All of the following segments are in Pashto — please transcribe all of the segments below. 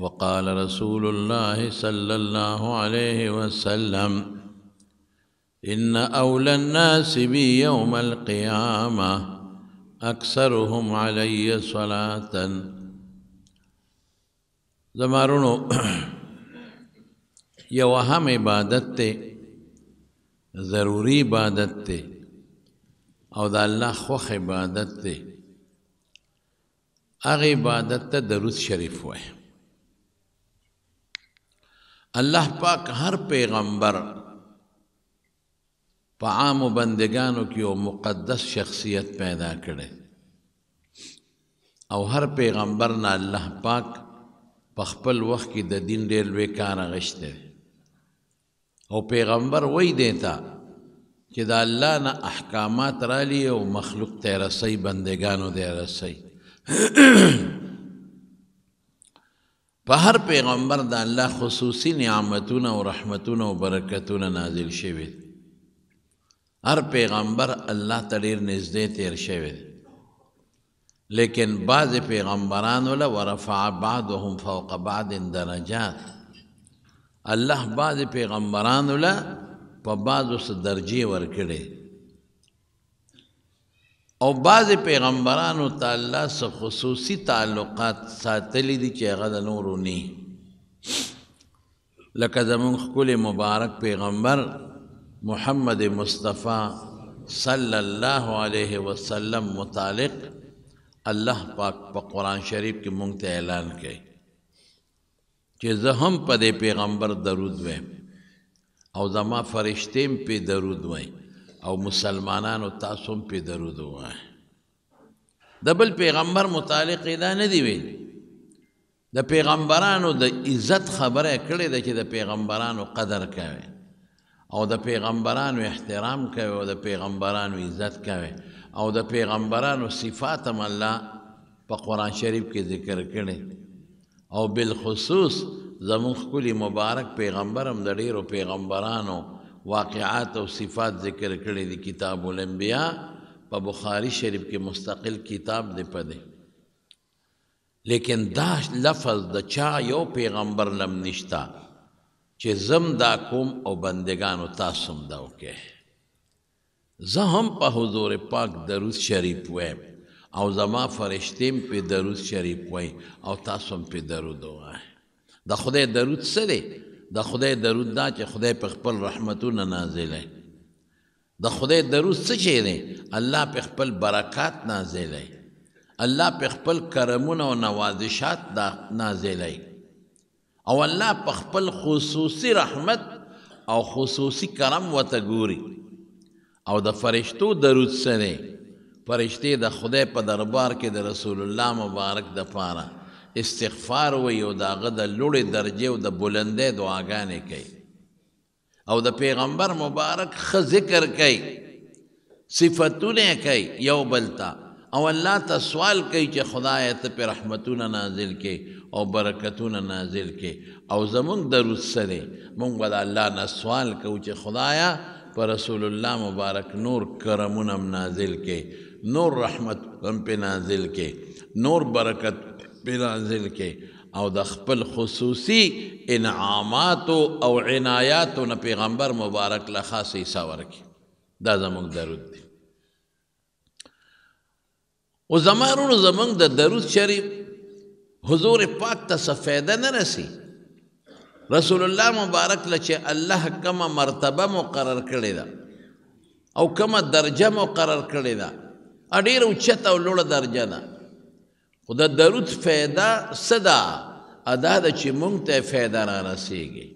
وقال رسول الله صلى الله عليه وسلم إن أولى الناس بي يوم القيامة أكثرهم علي صلاة زمارونو یو هم عبادت ته ضروری عبادت ته او د الله خوخ عبادت ته هغه عبادت ته درود شریف وایي الله پاک هر پیغمبر په عام بندگانو کې یو مقدس شخصیت پیدا کړي او هر پیغمبر نه الله پاک په خپل وخت کې د دین ډېر لوی کار اغشته او پیغمبر وای دیتا چې دا الله نه احکامات رالی او مخلوق ته رسي بندگانو ته رسي په هر پیغمبر د الله خصوصي نعمتونه او رحمتونه او برکتونه نازل شوي هر پیغمبر الله ته ډېر نږدې تیر شوی لیکن بعض پیغمبران ولا ورفع بعضهم فوق بعض درجات الله بعض پیغمبران ولا په بعضو درجه ورکړي او بعض پیغمبرانو تعالی سره خصوصي تعلقات ساتلې دي چې هغه د نورو نه لکه زمون خپل مبارک پیغمبر محمد مصطفی صلی الله علیه وسلم متعلق الله پاک په پا قران شریف کې مونږ ته اعلان کړي چې زه هم په دې پیغمبر درود وایم او زما فرشتیم په درود وایم او مسلمانانو تاسو هم په درود وای د بل پیغمبر متعلق دا نه دی ویل د پیغمبرانو د عزت خبره کړې ده چې د پیغمبرانو قدر کوي او د پیغمبرانو احترام کوي او د پیغمبرانو عزت کوي او د پیغمبرانو صفات هم الله په قران شریف کې ذکر کړي او بالخصوص زموږ کلی مبارک پیغمبر هم د ډیرو پیغمبرانو واقعات او صفات ذکر کړي دي کتاب الانبیاء په بخاری شریف کې مستقل کتاب دی په دی لیکن دا لفظ د چا یو پیغمبر لم نشتا چې زم دا کوم او بندگانو تاسو هم دا وکې زه هم په حضور پاک درود شریف وایم او زما فرشتیم په درود شریف وای او تاسو هم په درود وای د خدای درود سره د خدای درود دا چې خدای په خپل رحمتونه نازل دی د خدای درود څه شی دی الله په خپل برکات نازل دی الله په خپل کرمونه او نوازشات دا نازل دی او الله په خپل خصوصي رحمت او خصوصي کرم وته ګوري او د فرشتو درود سره فرشتي د خدای په دربار کې د رسول الله مبارک د پاره استغفار وي او داغه د لوړې درجه او د بلندې دعاګانې کوي او د پیغمبر مبارک خ ذکر کوي صفاتونه کوي یو بلتا او الله ته سوال کوي چې خدای ته پر رحمتونه نازل کې او برکتونه نازل کې او زمونږ درود سره مونږ ول الله نه سوال کوو چې خدایا پر رسول الله مبارک نور کرمونه نازل کې نور رحمت هم په نازل کې نور برکت بنازل کې او د خپل خصوصي انعامات او عنایات نه پیغمبر مبارک له خاص حصہ ورکي دا زموږ درود دی او زمارونو زموږ د درود شریف حضور پاک ته څه فایده نه رسی رسول الله مبارک لچه الله کما مرتبه مقرر کړی دا او کما درجه مقرر کړی دا اډیر اوچت او لوړه درجه ده خو د درود فایده څه ده ادا ده چې موږ ته فایده را رسیږي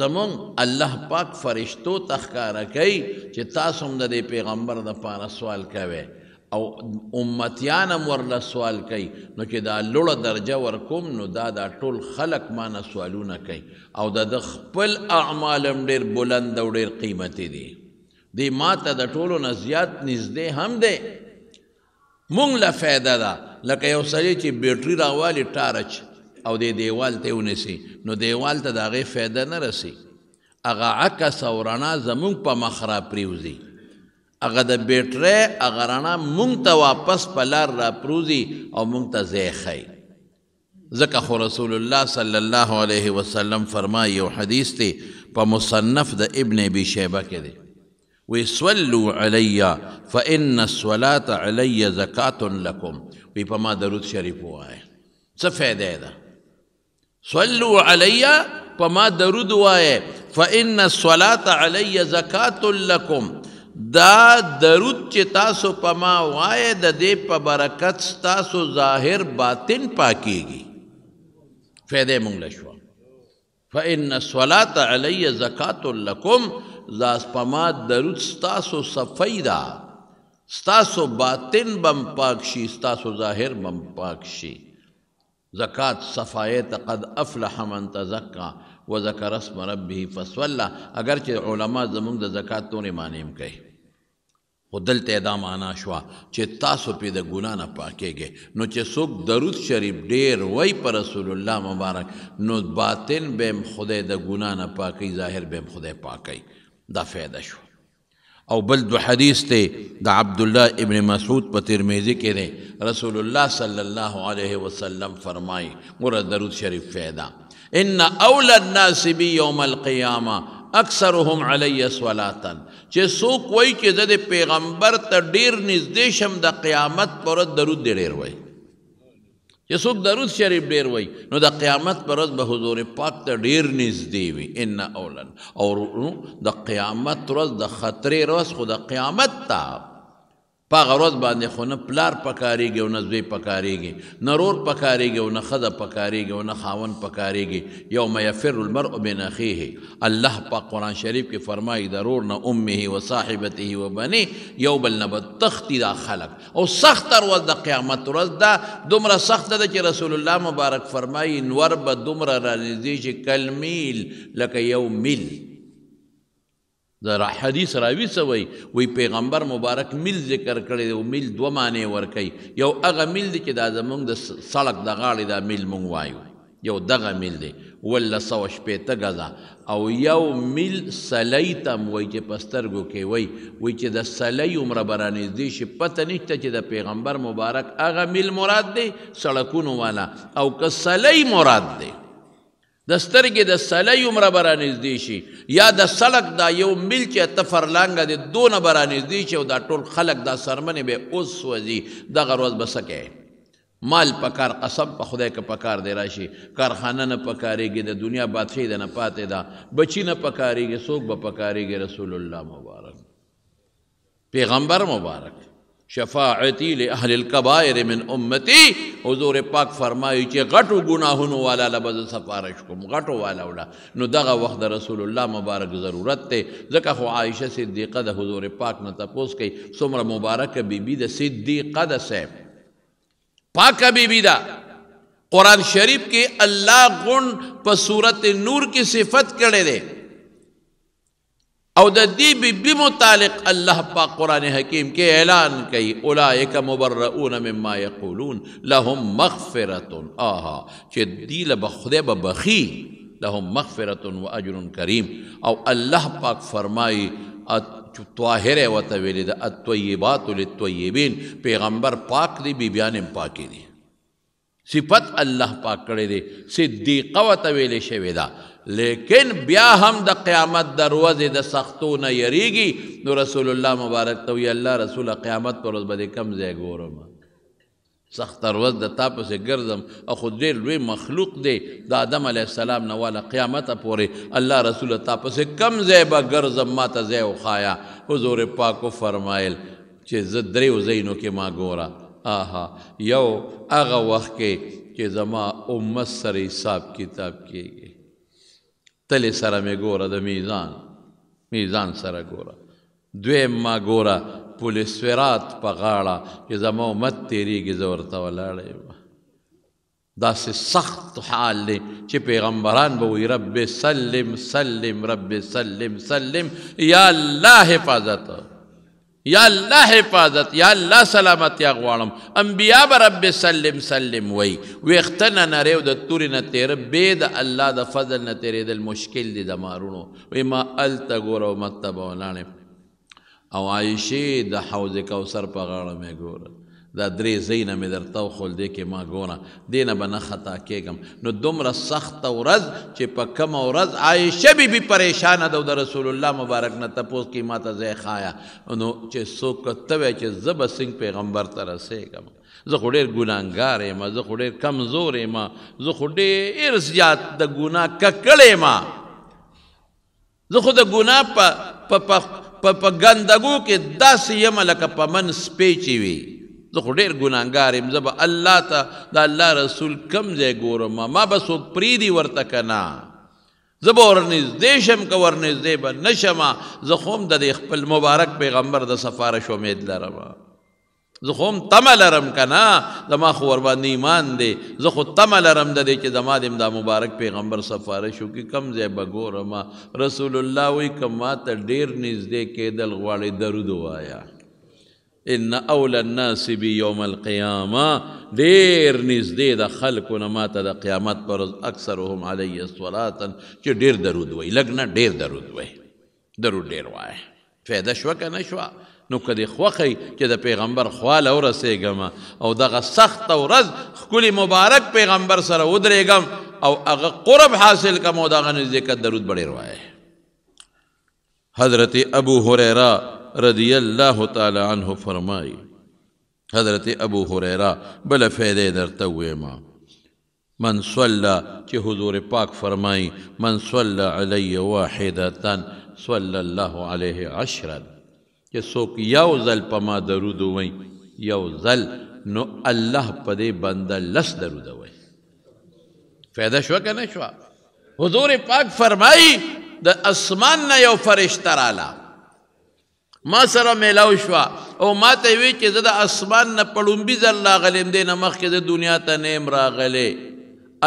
زمون الله پاک فرشتو تخکاره کوي چې تاسو هم د پیغمبر د پاره سوال کوئ او امتیان هم ورله سوال کوي نو چې دا لوړه درجه ورکوم نو دا دا ټول خلق مانه سوالونه کوي او د د خپل اعمال هم ډېر بلند او ډېر قیمتي دي دی ما ته د ټولو نه زیات نږدې هم دی مونږ له فایده ده لکه یو سړی چې بیټری راوالي ټارچ او د دیوال ته ونسی نو دیوال ته دغه فایده نه رسی اغه عکس او رڼا زمونږ په مخ را پریوزي اغه د بیټری اغه رڼا مونږ ته واپس په لار را پروزي او مونږ ته زیخی ځکه خو رسول الله صلی الله علیه وسلم فرمایي یو حدیث دی په مصنف د ابن ابي شیبه کې دی وی سولو علی فإن الصلاة علی زکات لکم وی په ما درود شریف وایه څه فایده ده سولو علی په ما درود وایه فإن الصلاة علی زکات لکم دا درود چې تاسو په ما وایه د دې په برکت تاسو ظاهر باطن پاکیږي فایده مونږ لشوا فإن الصلاة علی زکات لکم لاس پما درود ستاسو صفی دا ستاسو باطن بم پاک شي ستاسو ظاهر بم پاک شي زکات صفایت قد افلح من تزکا و ذکر اسم ربه فصلى اگر چې علما زمونږ د زکات تورې معنی هم کوي خو دلته دا معنا شوه چې تاسو پې د ګناه نه پاکېږئ نو چې څوک درود شریف ډیر وای پر رسول الله مبارک نو باطن به هم خدای د ګناه نه پاکوي ظاهر به هم خدای پاکوي دا فائدہ شو او بل دو حدیث ته د عبد الله ابن مسعود په ترمذی کې ده رسول الله صلی الله علیه وسلم فرمای مر درود شریف فیدا ان اولى الناس بی یوم القیامه اکثرهم علی صلاتا چې څوک وای چې د پیغمبر ته ډیر نږدې شم د قیامت پر درود ډیر وای چې څوک درود شریف ډیر وای نو د قیامت پر ورځ به حضور پاک ته ډیر نږدې وي ان اولن او د قیامت ورځ د خطرې ورځ خو د قیامت ته پاغه ورځ باندې خو نه پلار پکاريږي او نه زوی پکاريږي نه رور پکاريږي او نه خزه پکاريږي او نه خاون پکاريږي یوم یفر المرء من اخیه الله په قران شریف کې فرمایي د رور نه امه و صاحبته و بنی یو بل نه بتختی دا خلق او سخت تر ورځ د قیامت ورځ دا دومره سخت ده چې رسول الله مبارک فرمایي نور به دومره را نږدې چې کلمیل لکه یو میل دا حدیث راوی سوی وی پیغمبر مبارک مل ذکر کړی دی مل دوه معنی ورکوي یو هغه مل دی چې دا زمونږ د سړک د غاړې دا مل مونږ وایو یو دغه مل دی ولس سوه شپېته ګزه او یو مل سلی تم وایي چې په سترګو کې وایي وایي چې د سلی عمره به رانږدې شي پته نشته چې د پیغمبر مبارک هغه مل مراد دی سړکونو والا او که سلی مراد دی د سترګې د سلې عمره برانیز دی شي یا د سلک دا یو مل چې تفرلانګه د دونه برانیز دی چې دا ټول خلق دا سرمنې به اوس وځي دغه روز بسکه مال پکار قسم په خدای کې پکار دی راشي کارخانه نه پکاريږي د دنیا بادشاہ د نه پاتې دا بچی نه پکاريږي څوک به پکاريږي رسول الله مبارک پیغمبر مبارک شفاعتی لاهل الكبائر من امتی حضور پاک فرمایي چې غټو ګناهونو والا لبز سفارش کوم غټو والا ولا نو دغه وخت د رسول الله مبارک ضرورت ته ځکه خو عائشه صدیقه د حضور پاک نه تپوس کوي څومره مبارکه بیبي د صدیقه ده صاحب پاکه بیبي ده قرآن شریف کې الله غون په صورت نور کې صفت کړي ده او دا دی بی بی مطالق اللہ پا قرآن حکیم کے اعلان کی اولائک مبرعون مما یقولون لهم مغفرتن آہا چی دی لبا خدی با بخی لہم مغفرتن و اجر کریم او اللہ پاک فرمائی ات جو تواہر ہے وطویلی اتویبات لیتویبین پیغمبر پاک دی بیبیان پاکی دی صفت الله پاک کړی دی صدیقه وته ویلې شوې ده لیکن بیا هم د قیامت د ورځې د سختو نه یریږي نو رسول الله مبارک ته وی الله رسول قیامت پر ورځ به کم ځای ګورم سخت ورځ د تا پسې ګرځم او خو ډېر لوی مخلوق دی د آدم علیه السلام نه واله قیامته پورې الله رسول تا پسې کم ځای به ګرځم ما ته ځای وښایه حضور پاکو فرمایل چې زه درېو ځایونو کې ما ګوره آها یو هغه وخت کې چې زما امت سره حساب کتاب کیږي تلې سره مې ګوره د میزان میزان سره ګوره دویم ما ګوره پولیس ورات په غاړه چې زما امت تیریږي زه ورته ولاړه یم داسې سخت حال دی چې پیغمبران به وایي رب سلم سلم رب سلم سلم یا الله حفاظت یا الله حفاظت یا الله سلامتیا غواړم انبیا به رب سلم سلم وای ویختنه نریو د تورې نه تیر به د الله د فضل نه تیرېدل مشکل دي د مارونو وای ما الته ګوره مته به ولاړم او عایشې د حوض کوثر په غاړه مې ګوره دا درې زینه مې درته وخول دی کې ما ګوره دې نه به نه خطا کېږم نو دومره سخته ورځ چې په کومه ورځ عایشه بي بي پریشانه ده او د رسول الله مبارک نه تپوس کې ما ته ځای خایا نو چې څوک ته وی چې زه به څنګه پیغمبر ته رسېږم زه خو ډېر ګناهګار یم زه خو ډېر کمزور یم زه خو ډېر زیات د ګناه ککړ یم زه خو د ګناه په په په ګندګو کې داسې یم لکه په من سپېچې وي زه خو ډېر ګناهګار یم زه به الله ته د الله رسول کم ځای ګورم ما به څوک پرېږدي ورته که نه زه به ورنږدې شم که ورنږدې به نه شم زه خو هم د دې خپل مبارک پیغمبر د سفارش امید لرم زه خو هم تمه لرم که نه زما خو ورباندې ایمان دی زه خو تمه لرم د دې چې زما د دا مبارک پیغمبر سفارش وکړي کم ځای به ګورم رسول الله وایي که ما ته ډېر نږدې کېدل غواړې درود ووایه ان اول الناس بی یوم القیامه ډیر نږدې د خلکو نه ماته د قیامت پر اکثرهم علی صلات چې ډیر درود وای لګ نه ډیر درود وای درود ډیر وای فایده شو که نه شو نو که دې خوښی چې د پیغمبر خواله ورسېږم او دغه سخت ورځ ښکلي مبارک پیغمبر سره ودرېږم او هغه قرب حاصل کم او دغه نزدېکت درود به ډېر وایه حضرت ابو هریره رضی اللہ تعالی عنہ فرمائی حضرت ابو حریرہ بل فیدے در تو ماں من صلی چی کہ حضور پاک فرمائی من صلی علی واحدتن صلی اللہ علیہ پما سوک یو ذل اللہ پد بند درود فوا کنے شوا حضور پاک فرمائی اسمان نا یو فرشتر ما سره میلاو شوه او ما ته وی چې زه د اسمان نه پړومبي ځل راغلم دې نه مخکې د دنیا ته نیم راغلې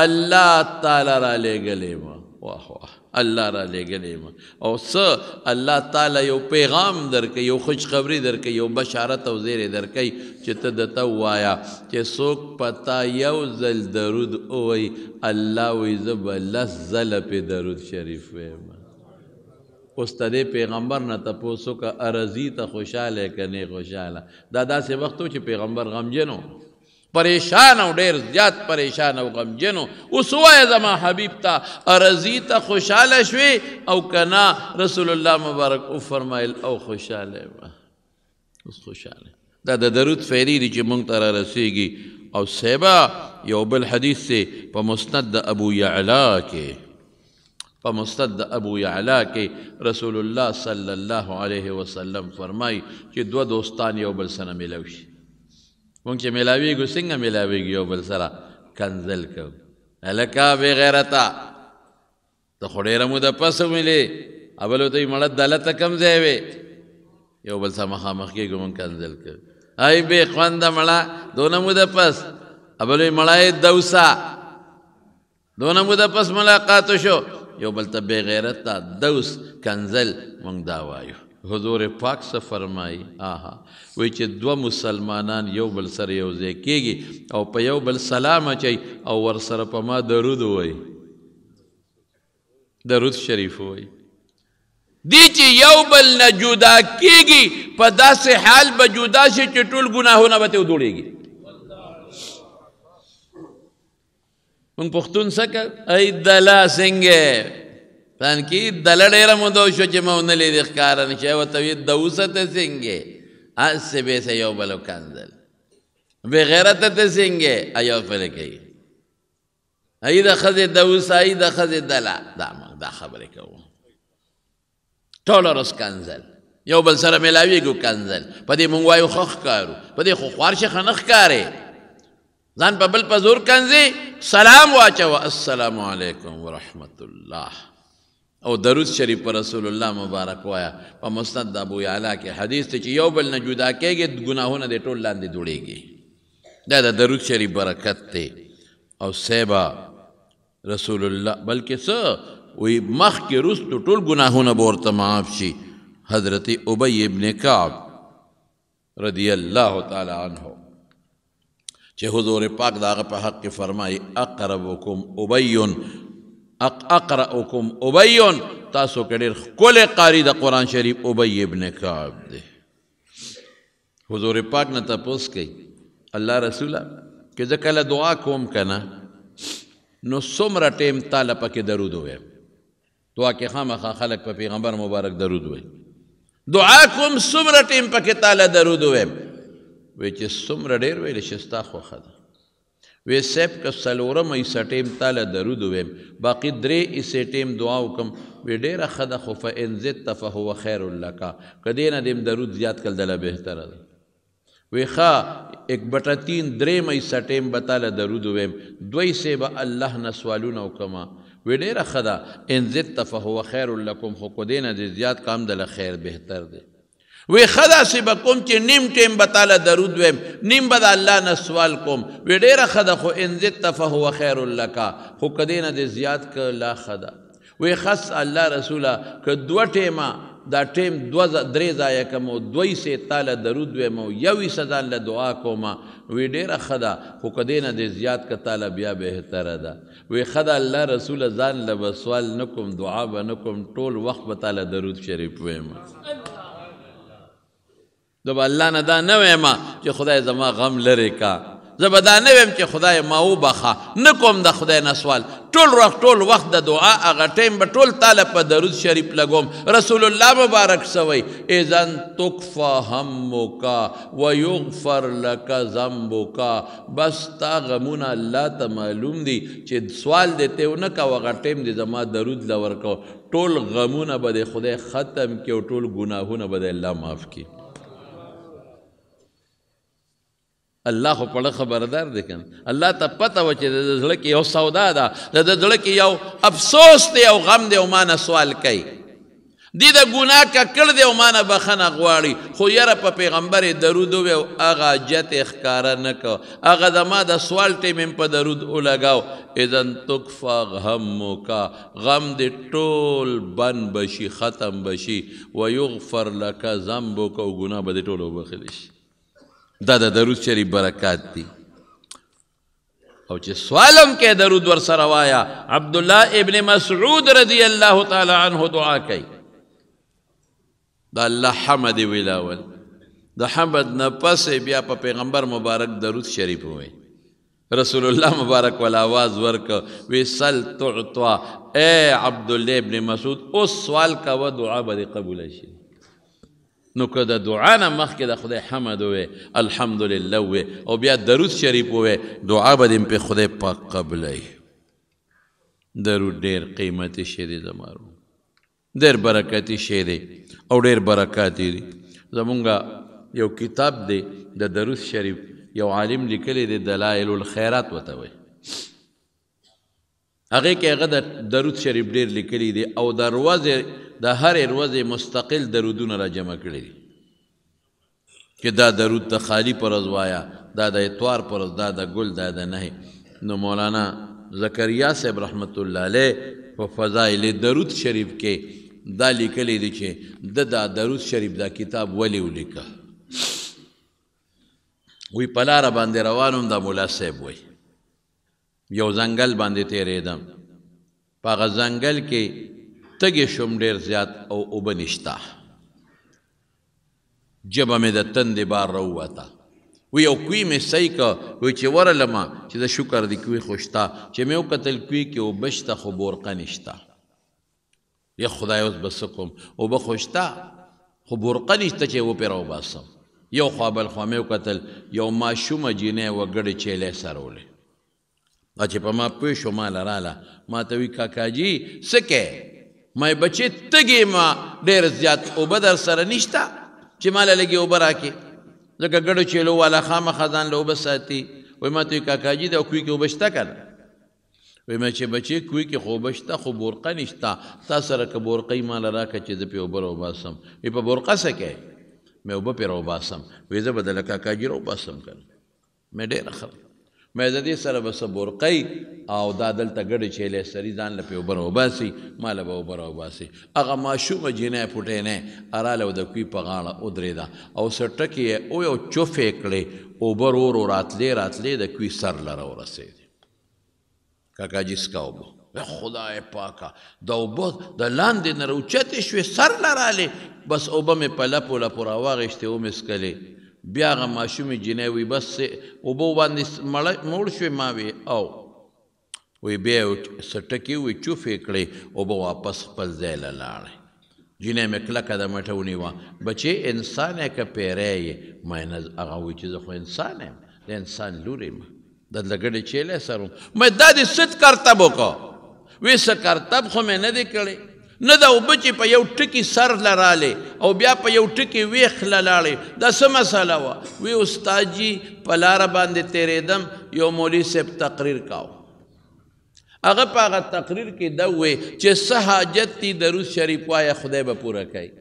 الله تعالی را لېږلې ما واه واه الله را لېږلې ما او څه الله تعالی یو پیغام درکې یو خوشخبری درکې یو بشارت او زیری درکې چې ته دته وایا چې څوک پتا یو ځل درود ووایي الله وایي زه به لس ځله پې درود شریف وایم اوس ته پیغمبر نه تپوسو کا ارزی ته خوشاله کنه خوشاله دا داسې وخت چې پیغمبر غمجنو پریشان او ډیر زیات پریشان او غمجنو اوس وای زما حبیب ته ارزی ته خوشاله شوي او کنا رسول الله مبارک او فرمایل او خوشاله وا اوس خوشاله دا د درود فیری چې مونږ ته رسیږي او سیبا یو بل حدیث سے په مسند د ابو یعلا کې په مستد ابو یعلا کې رسول الله صلی الله علیه وسلم فرمای چې دوه دوستان یو بل سره ملو شي مونږ چې ملاویږو څنګه ملاویږو یو بل سره کنزل کو الکا بې غیرتا ته خو ډېره موده پسه ملې ابل ته مړه دلته کم ځای وې یو بل سره مخامخ کېږو مونږ کنزل کو ای بې خوانده مړه دونه موده پس ابل مړه یې دوسه دونه موده پس ملاقات شو یو بل ته بې غیرت ته دوس کنزل مونږ دا وایو حضور پاک څه فرمایي آها وایي چې دوه مسلمانان یو بل سره یو ځای کیږي او په یو بل سلام اچي او ورسره په ما درود وایي درود شریف وایي دی چې یو بل نه جدا کیږي په داسې حال به جدا شي چې ټول ګناهونه به ته ودوړېږي مونږ پښتون څنګه ای دلا څنګه پلان کې دله ډېره موده شو چې ما ونه لیدې ښکاره نه شي ورته ویې د اوسه ته څنګه هسې بیسه یو بل وکاندل بې غیرته ته څنګه ایو پلې کوي ای د ښځې د اوسه ای د ښځې دله دا موږ دا خبرې کوو ټول ورځ کنځل یو بل سره ملاویږو کنځل په دې موږ وایو ښه ښکارو په دې خو خوارشه ښه نه ښکارې ځان په بل په زور کنځي سلام واچوه السلام علیکم ورحمت الله او درود شریف پر رسول الله مبارک وایا په مسند د ابو یعلا کې حدیث ته چې یو بل نه جدا کېږي ګناهونه د ټول لاندې دوړېږي دا د درود شریف برکت دی او سیبا رسول الله بلکې څه وی مخ کې رستو ټول ګناهونه بورته معاف شي حضرت ابی ابن کعب رضی الله تعالی عنہ چې حضور پاک داغه په حق کې فرمایي اقربکم ابی اقرأکم ابی تاسو کې ډېر ښکلی قاری د قرآن شریف ابی ابن کعب دی حضور پاک نه تپوس کوي الله رسوله که زه کله دعا کوم کنه نو څومره ټیم تاله پکې درود وایم دعا کې خامخا خلک په پیغمبر مبارک درود وایي دعا کوم څومره ټیم پکې تاله درود وایم وی چې څومره ډېر ویل چې ستا خوښه ده وی سیب که څلورم ایسټیم تاله درود ویم باقي درې ایسټیم دعا وکم وی ډېره ښه ده خو فان زدت فهو خیر لکا که دې نه دې درود زیات کړل دله بهتره ده وی ښه یک بټه تین درېم ایسټیم به تاله درود ویم دوی سې به الله نه سوالونه وکما وی ډېره ښه ده ان زدت فهو خیر لکم خو که دې نه دې زیات کام دله خیر بهتر ده وی خدا سی با کوم چې نیم ټیم به تعالی درود ویم نیم به د الله نه سوال کوم وی ډیره خدا خو ان زدت فهو خیر لک خو کدی نه دې زیات ک لا خدا وی خص الله رسوله ک دوه ټیمه دا ټیم دو درې ځایه کوم دوی سه تعالی درود ویم یوې سزا له دعا کوم وی ډیره خدا خو کدی نه دې زیات ک تعالی بیا بهتره ده وی خدا الله رسول ځان له سوال نکوم دعا به نکوم ټول وخت به تعالی درود شریف ویم الله زه به الله نه دا نه وایم چې خدای زما غم لرې کا زه به دا نه وایم چې خدای ما وبخه نه کوم د خدای نه سوال ټول وخت ټول وخت د دعا هغه ټایم به ټول تاله په درود شریف لګوم رسول الله مبارک سوی اذن تکفا همک و یغفر لک ذنبک بس تا غمونه الله ته معلوم دي چې سوال دې ته ونه کا هغه ټایم دې زما درود لور کو ټول غمونه به خدای ختم کړي او ټول ګناهونه به الله معاف کړي الله خو پړه خبردار دی کنه الله ته پته و چې د زړه کې یو سودا ده د زړه کې یو افسوس دی او غم دی او ما نه سوال کوي دی د ګناه ککړ دی او ما نه بخنه غواړي خو یاره په پیغمبر درود و او هغه جت ښکارا نه کو هغه زما د سوال ټیم په درود ولګاو اذن تکفا غمک غم دې ټول بن بشي ختم بشي ويغفر لك ذنبک او ګناه به دې ټول وبخښل شي دا د درود شریف برکات دی او چې سوالم کې درود ور سره وایا عبد الله ابن مسعود رضی الله تعالی عنه دعا کوي دا الله حمد ویلاول د حمد نه پسې بیا په پیغمبر مبارک درود شریف وای رسول الله مبارک ولا आवाज ورک وسل تعطا اے عبد الله ابن مسعود اوس سوال کا و دعا به قبول شي نو که د دعا نه مخکې د خدای حمد ووې الحمدلله ووې او بیا درود شریف ووې دعا به دې پې خدای پاک قبلی درود ډېر قیمتي شی دی زمارو ډېر برکتي شی دی او ډېر برکات دی زمونږ یو کتاب دی د درود شریف یو عالم لیکلی دی دلایل الخیرات وته وایي هغې کې هغه د درود شریف ډېر لیکلی دی او د ورځې د هر ورځې مستقل درودونه را جمع کړي دي چې دا درود ته خالی پر وایا دا د اتوار پر دا د ګل دا د نه نو مولانا زکریا صاحب رحمت الله علیه په فضائل درود شریف کې دا لیکلی دی چې د دا درود شریف دا کتاب ولی ولیکه وی پلاره باندې روانم دا مولا صاحب وی یو ځنګل باندې تیرېدم په هغه ځنګل کې تګې شوم ډیر زیات او اوبه نشته جبه مې د تندې بار راووته وی او کوی مې صحیح که وی چې ورلمه چې د شکر د کوی خوشته چې مې وکتل کوی کې اوبه شته خو بورقه نشته یا خدای اوس به څه کوم اوبه خوشته خو بورقه نشته چې وپې راوباسم یو خوا بل خوا مې وکتل یو ماشومه جینۍ وګړې چیلې سرولې دا چې په ما پوه شو ما لراله ما ته وی کاکاجي څه کوې مې بچي تګي ما ډېر زیات او بدر سره نشتا چې مال لګي او براکي ځکه ګړو چلو والا خامه خزان لوب ساتي وای ما ته کاکاجي دا کوی کې وبشتا کړه وای ما چې بچي کوی کې خو بشتا خو بورقه نشتا تا سره کې بورقې مال راکه چې د پیو برو باسم وي په بورقه سکه مې وب پیرو باسم وې زه بدل کاکاجي رو باسم کړه مې ډېر خلک مې د دې سره به سبورقي او دا دلته ګډې چیلې سری ځان له په اوبر وباسي مال به اوبر وباسي هغه ماشومه جنې پټې نه اراله د کوي په غاړه او درېدا او سټکی او یو چوفې کړې اوبر ور راتلې راتلې د کوي سر لره ورسېد کاکا جس کا اوبو خدای پاکا د اوبو د لاندې نه روچتې شوې سر لراله بس اوبه مې په لپو لپو راواغېشتې ومې سکلې بیا هغه ماشومې جینۍ وي بس اوبو باندې مړ شوې ما وې او وی بیا یې سټکې وې چوفې کړې اوبه واپس خپل ځای له لاړې جینۍ مې کلکه د مټه ونیوه بچې انسان یې که پیری یې ما یې نه هغه وایي چې زه خو انسان یم د انسان لور یم د لګړې چیلې سر مې دا دې ست کرتب وکړه وې څه کرتب خو مې نه دی کړی نه دا اوبه چې په یو ټکی سر لراله او بیا په یو ټکی ویخ لاله دا څه مسله وه وی استاد جی په لاره باندې تیرېدم یو مولي صاحب تقریر کاو هغه په هغه تقریر کې دا وی چې څه حاجت دی درود شریف وایه خدای به پوره کوي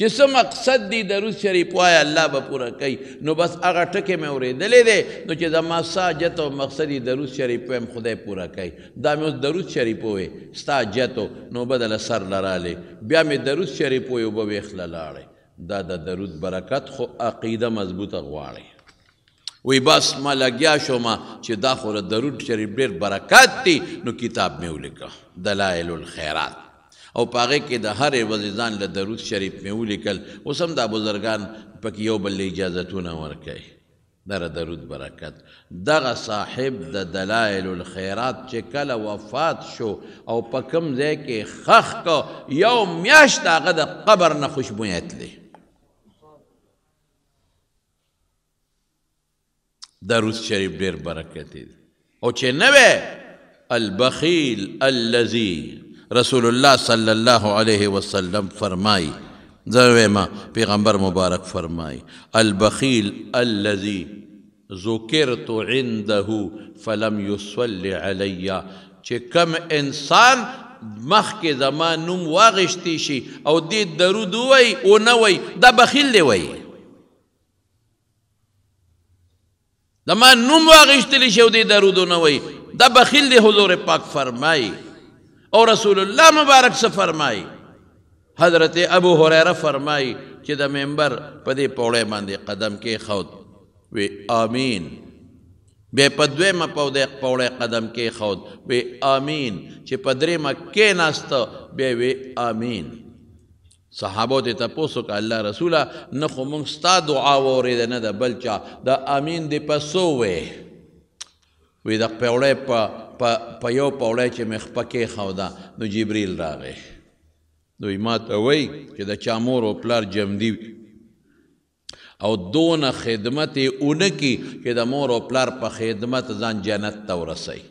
چې څه مقصد دی درود شریف وایه الله به پوره کوي نو بس هغه ټکې مې اورېدلې دی نو چې زما ساجت او مقصد یې درود شریف ویم خدای پوره کوي دا مې اوس درود شریف ووې ستا جتو نو بدله سر لرالی بیا مې درود شریف ووې اوبه ویښله لاړې دا د درود برکت خو عقیده مضبوطه غواړي وی بس ما لګیا شوم چې دا خو درود شریف ډېر برکت دی نو کتاب مې ولیکه دلایل الخیرات او پاغه کې د هر وزیزان له درود شریف مې ولیکل اوس هم دا بزرگان پکې یو بل اجازهونه ورکوي در درود برکت دغه صاحب د دلایل الخيرات چې کله وفات شو او په کوم ځای کې خخ کو یو میاشت هغه د قبر نه خوشبویه تلی درود شریف ډیر برکت دی او چې نه البخیل الذي رسول الله صلی الله علیه وسلم فرمای زوی ما پیغمبر مبارک فرمای البخیل الذي ذکرت عنده فلم يصلي علی چې کم انسان مخ کې زما نوم واغشتي شي او دې درود وای او نه وای دا بخیل دی وای زما نوم واغشتلی شي او دې درود نه وای دا بخیل دی حضور پاک فرمای اور رسول اللہ مبارک سے فرمائی حضرت ابو حریرہ فرمائی چې د ممبر په دې پوړې باندې قدم کې خود وی آمین بیا په دویمه پودې پوړې قدم کې خود وی آمین چې په درېمه کې ناست بیا وی آمین صحابو ته تاسو کا الله رسوله نه خو مونږ ستا دعا ورید نه د بلچا د آمین دې پسو وې وی د پوړې په په یو پوړی چې مې خپه کېښوده نو جبریل راغی دوی ما ته وایي چې د چا مور او پلار جمدي او دونه خدمت یې ونه کي چې د مور او پلار په خدمت ځان جنت ته ورسوي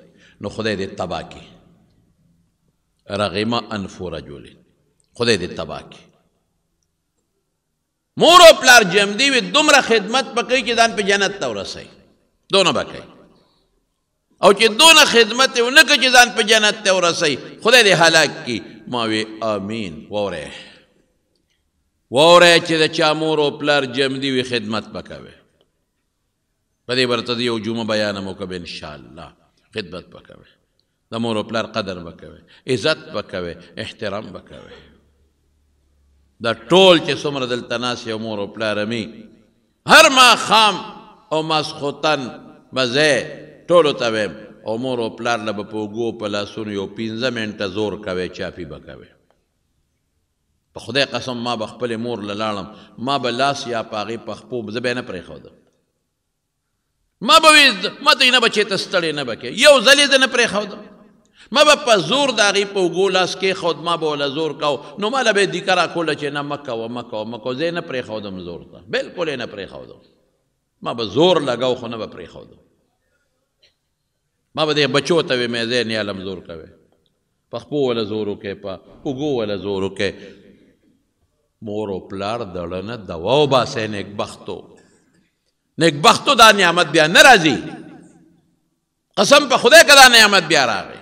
نو خدای دې تباه کړي رغم انف رجل خدای دې تباه کړي مور او پلار جمدي وي دومره خدمت پکې چې ځان په جنت ته ورسوي دونه بکې او چې دونه خدمت یې ونه کړه چې ځان په جنت ته ورسوي خدای دې هلاک کړي ما وی آمین واورئ واورئ چې د چا مور او پلار جمدي وي خدمت به کوي په دې برته یو جمعه بیانم وکړو انشاءالله خدمت به کوي د مور او پلار قدر به کوي عزت به کوي احترام به کوي دا ټول چې څومره دلته ناست یو مور او پلار مې هر ماښام او ماسخوتن به ځای ټولو ته ویم او مور او پلار له به په اوږو په لاسونو یو پنځه منټه زور کوی چاپی به کوی په خدای قسم ما به خپلې مور له لاړم ما به لاس یا په هغې په خپو زه به یې نه پرېښودم ما به ویې ما ته یې نه به چېرته ستړی نه به کې یو ځل یې زه نه پرېښودم ما به په زور د هغې په اوږو لاس کېښود ما به له زور کو نو ما له به یې دیکه راکوله چې نه مه کوه مه کوه مه کوه زه یې نه پرېښودم زور ته بلکل یې نه پرېښودم ما به زور لګاو خو نه به پرېښودم ما به دې بچو ته مې ځین یا لمزور کوي په خپو ولا زور وکې په وګو ولا زور وکې مور او پلار دړنه دوا او باسه نیک بختو نیک بختو دا نعمت بیا ناراضي قسم په خدای کدا نعمت بیا راغی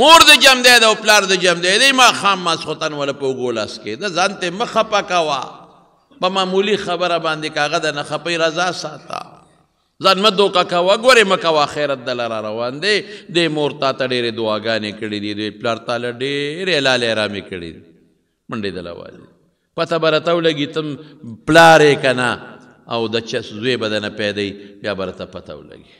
مور د جم دی او پلار د جم دی ما خام ما سخوتن ولا په وګولاس کې دا ځانته مخه پکوا په معمولی خبره باندې کاغه د نه خپي رضا ساته ځان مدو کا کا وګوره مکه واخرت دل را روان دی د مور تا ته ډېرې دعاګانې کړې دي د پلار تا له ډېرې لالې رامې کړې دي منډې دل وایي پته به راته ولګي تم پلارې که نه او د چس زوی به دنه پیدای بیا به راته پته ولګي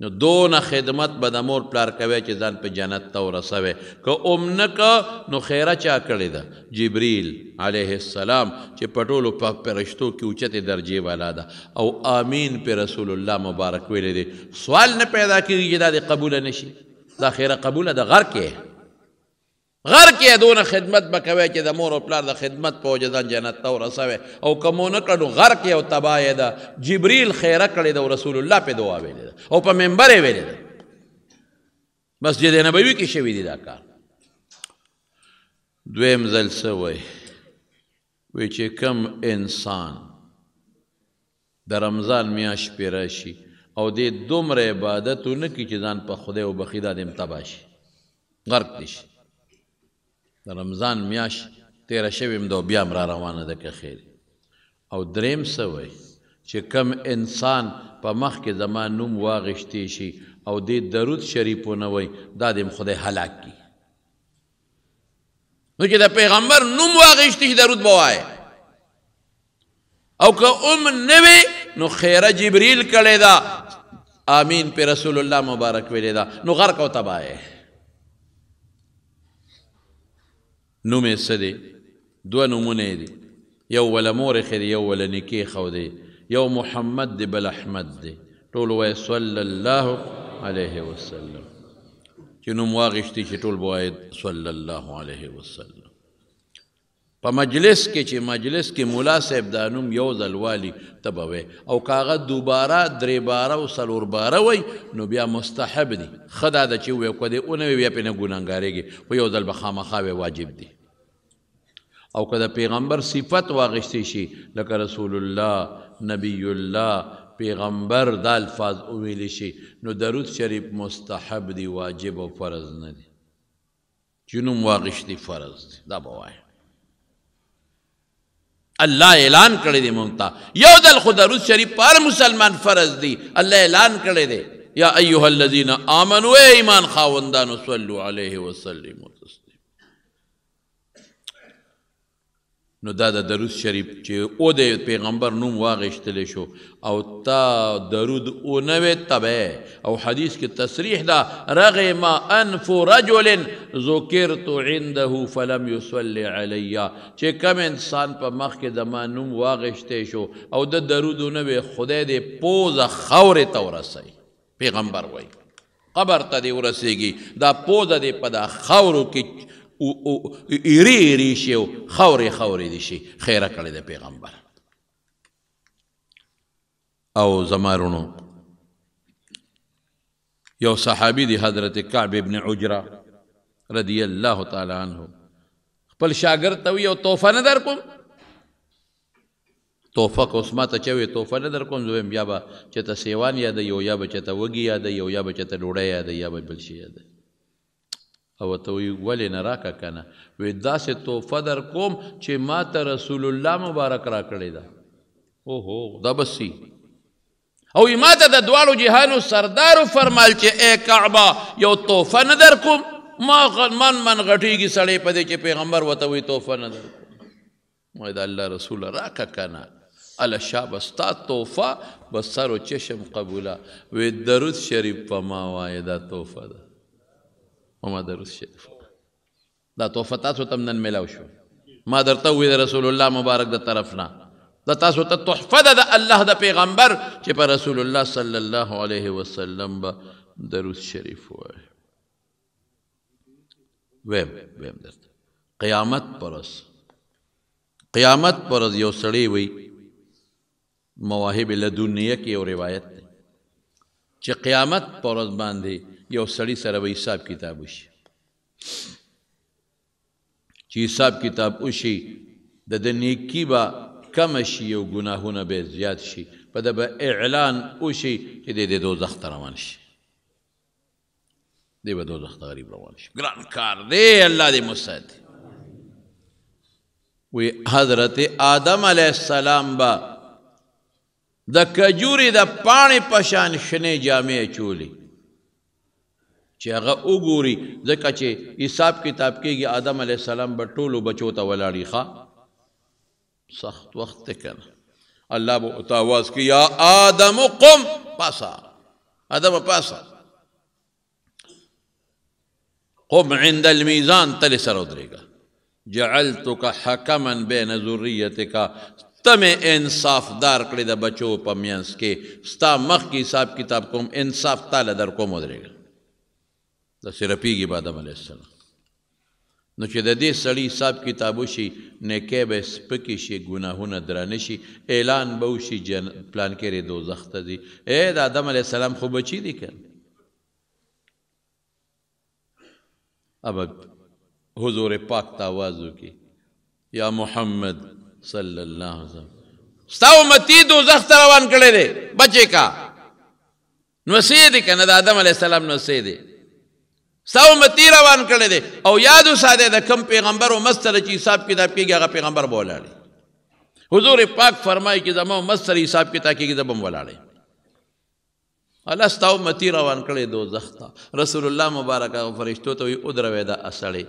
نو دونه خدمت به د مور پلار کوي چې ځان په جنت ته ورسوي که ام نکه نو خیره چا کړې ده جبریل علیه السلام چې په ټولو په فرشتو کې اوچتې درجې والا ده او آمین په رسول الله مبارک ویلی دی سوال نه پیدا کېږي چې دا د قبوله نشي دا خیره قبوله د غر کې غر کې دونه خدمت بکوي چې د مور او پلار د خدمت په وجدان جنت ته ورسوي او کومونه کړو غر کې او تبای دا جبريل خیره کړی د رسول الله په دعا ویل او په منبر ویل مسجد نبوي کې شوی دی دا کار دویم ځل سوي وی چې کم انسان د رمضان میاش پې راشي او دې دومره عبادتونه کې چې ځان په خدای او بخیدا دې متباشي غرق دي شي د رمضان میاش تیره شویم دو بیا را روانه ده که خیر او دریم سوی چې کم انسان په مخ کې زما نوم واغشتی شي او دې درود شریفونه وای دا دې خدای هلاک کی نو چې د پیغمبر نوم واغشتی شي درود بوای او که ام نوی نو خیره جبریل کړی دا آمین پی رسول الله مبارک ویلی دا نو غرق او تبایه نوم یې څه دی دوه نومونه دی یو ول مور خیر یو ول نکی خو دی یو محمد دی بل احمد دی ټول وای صلی الله علیه وسلم چې نوم واغشتي چې ټول بوای صلی الله علیه وسلم په مجلس کې چې مجلس کې مولا صاحب دا نوم یو ځل والی ته به وی او کاغه دوباره درې باره او څلور باره وی نو بیا مستحب دی ښه دا ده چې ووایو که دې ونه وی بیا پې نه ګناهګارېږي خو یو ځل به خامخا وی واجب دی او که د پیغمبر صفت واغېستی شي لکه رسول الله نبی الله پیغمبر دا الفاظ اوویل شي نو درود شریف مستحب دی واجب او فرض نه دی جنوم واغېشتی فرض دی دا به وایه اللہ اعلان کرے دے مونتا یو دل خدا روز شریف پر مسلمان فرض دی اللہ اعلان کرے دے یا ایوہ اللذین آمنوے ایمان خاوندانو صلو علیہ وسلم تسلیم نو دا د درود شریف چې او د پیغمبر نوم واغشتل شو او تا درود او نوې تبه او حدیث کې تصریح دا رغم انف رجل ذکرت عنده فلم يصلي علي چې کم انسان په مخ کې د ما نوم واغشتې شو او د درود او نوې خدای دې پوز خورې ته ورسي پیغمبر وای قبر ته دې ورسيږي دا پوز دې په دا خورو کې او ایری ایری شي او خورې خورې دي شي خیره کړی د پیغمبر او زمارونو یو صحابي دی حضرت کعب ابن عجره رضی الله تعالی عنه خپل شاګرد ته یو توفه نه درکوم توفه که اوس ماته چوې توفه نه درکوم زه بیا به چېرته سیوان یادوي او یا به چېرته وږي یادوي او یا به چېرته ډوډۍ یادوي یا به بل شي یادوي او ته وی ولې نه راکا کنه وې داسې تحفه در کوم چې ما ته رسول الله مبارک را کړی دا او هو دا بسی او ما ته د دوالو جهانو سردارو فرمال چې اے کعبه یو تحفه نه در کوم ما من من غټیږي سړی په دې چې پیغمبر وته وی تحفه نه در کوم ما دا الله رسول راکا کنه ال شاب استا تحفه بسر و چشم قبوله وې درود شریف په ما وای دا تحفه ده او ما درس شریف دا تحفه تاسو تم نن ملاو شو ما درته وی رسول الله مبارک د طرف نه دا تاسو ته تحفه ده د الله د پیغمبر چې په رسول الله صلی الله علیه وسلم به درس شریف وای ویم ویم درته قیامت پرس قیامت پرس یو سړی وی مواهب لدنیه کې یو روایت دی چې قیامت پرس باندې یو سړی سره به حساب کتاب وشي چې حساب کتاب وشي د د نیکی به کم شي او ګناهونه به زیات شي په د به اعلان وشي چې د دې دوزخ ته روان شي دی به دوزخ ته غریب روان شي ګران کار دی الله دې مسعد وی حضرت آدم علیہ السلام با د کجوري د پانی پشان شنه جامع چولی چې هغه وګوري ځکه چې حساب کتاب کېږي آدم علی السلام به ټولو بچو ته ولاړی ښه سخت وخت ته کنه الله به ورته آواز کوي یا آدم قم پاسا آدم پاسا قم عند المیزان تل سره ودرېږه جعلتک حکما بین ذریتک تم انصاف دار کړی د بچو په میانس کې ستا مخ کې حساب کتاب کوم انصاف تعالی در کوم ودرېږه د سرپیږي به آدم علیه السلام نو چې د دې سړی حساب کتابو شي نیکه به سپکې شي ګناهونه درانه شي اعلان به وشي جن پلان کې ری دوزخ ته ځي اے د آدم علیه السلام خو بچی دي کنه اب حضور پاک ته आवाज وکي یا محمد صلی الله علیه وسلم ستاو متی دوزخ ته روان کړي دي بچی کا نو سید کنه د آدم علیه السلام نو سید ساو متی روان کړی دی او یادو ساده د کم پیغمبر او مستر چې حساب کتاب کیږي هغه پیغمبر بولاړي حضور پاک فرمایي چې زما مستر حساب کتاب کیږي زبم ولاړي الله ستاو متی روان کړی دو زختا رسول الله مبارک هغه فرشتو ته وي ادروي دا اسړي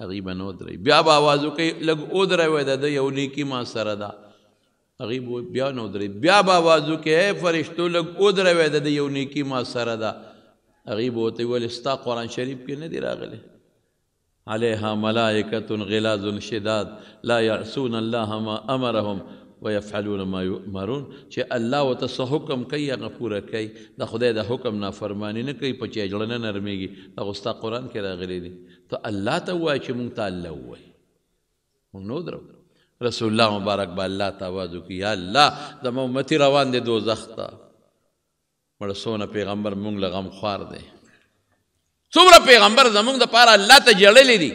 هغه به نو درې بیا به आवाज وکي لګ ادروي دا د یو نیکی ما سره دا هغه بیا نو درې بیا به आवाज وکي فرشتو لګ ادروي دا د یو نیکی ما سره دا هغه بوته ول استا قران شریف کې نه دی راغله عليها ملائکه غلاظ شداد لا يعصون الله ما امرهم ويفعلون ما يؤمرون چې الله وتعالى حکم کوي هغه پوره کوي د خدای د حکم نافرمانی نه کوي په چېجلنه نرمېږي دا غوستا قران کې راغلي دي ته الله ته وایي چې مونږ ته الله وایي مونږ نو درو رسول الله مبارک با الله تعالی وکي یا الله د امتی روان دي دوزخ ته مړ سونه پیغمبر مونږ لغم خوار دی څومره پیغمبر زمونږ د پاره الله ته جړلې دي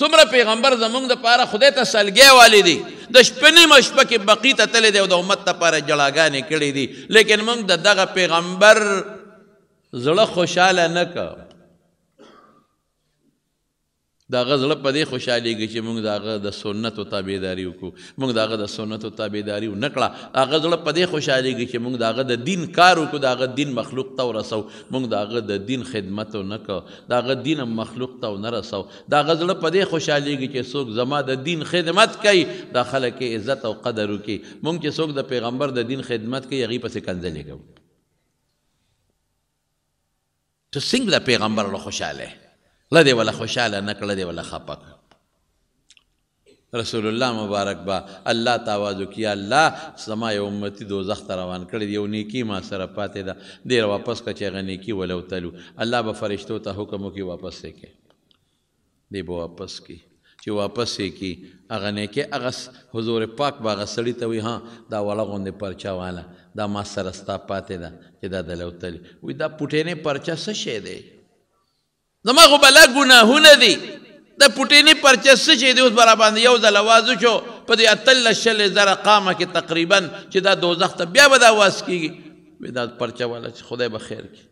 څومره پیغمبر زمونږ د پاره خدای ته سلګي والی دي د شپنې مشپه کې بقی ته تللی دی او د امت لپاره جړاګانې کړې دي لیکن مونږ د دغه پیغمبر زړه خوشاله نه کړ دا غزړه په دې خوشاليږي چې موږ داغه د سنت او تابعداري وکړو موږ داغه د سنت او تابعداري ونکړه دا غزړه په دې خوشاليږي چې موږ داغه د دین کار وکړو داغه دین مخلوق ته ورسو موږ داغه د دین خدمت ونکړو داغه دین مخلوق ته ونرسو دا غزړه په دې خوشاليږي چې څوک زما د دین خدمت کوي دا خلک عزت او قدر وکړي موږ چې څوک د پیغمبر د دین خدمت کوي هغه پسې کنځلې کوو ته څنګه پیغمبر له خوشاله لدی ولا خوشاله نکړه دی ولا خپک رسول الله مبارک با الله تواضع کیا الله سما یو امتی دوزخ ته روان کړی یو نیکی ما سره پاتې ده ډیر واپس کچې غنیکی ولو تلو الله به فرشتو ته حکم کوي واپس کې دی به واپس کی چې واپس کی هغه نیکی هغه حضور پاک باغ سړی ته وی ها دا ولا غونډه پرچا والا دا ما سره ستا پاتې ده چې دا دلو تلی وی دا پټې نه پرچا څه شی دی زما خو بلا ګناهونه دي د پټینی پرچس چې دی اوس برا باندې یو ځل आवाज شو په دې اتل شل زره قامه کې تقریبا چې دا دوزخ ته بیا به دا واس کیږي دا پرچه والا چې خدای به خیر کړي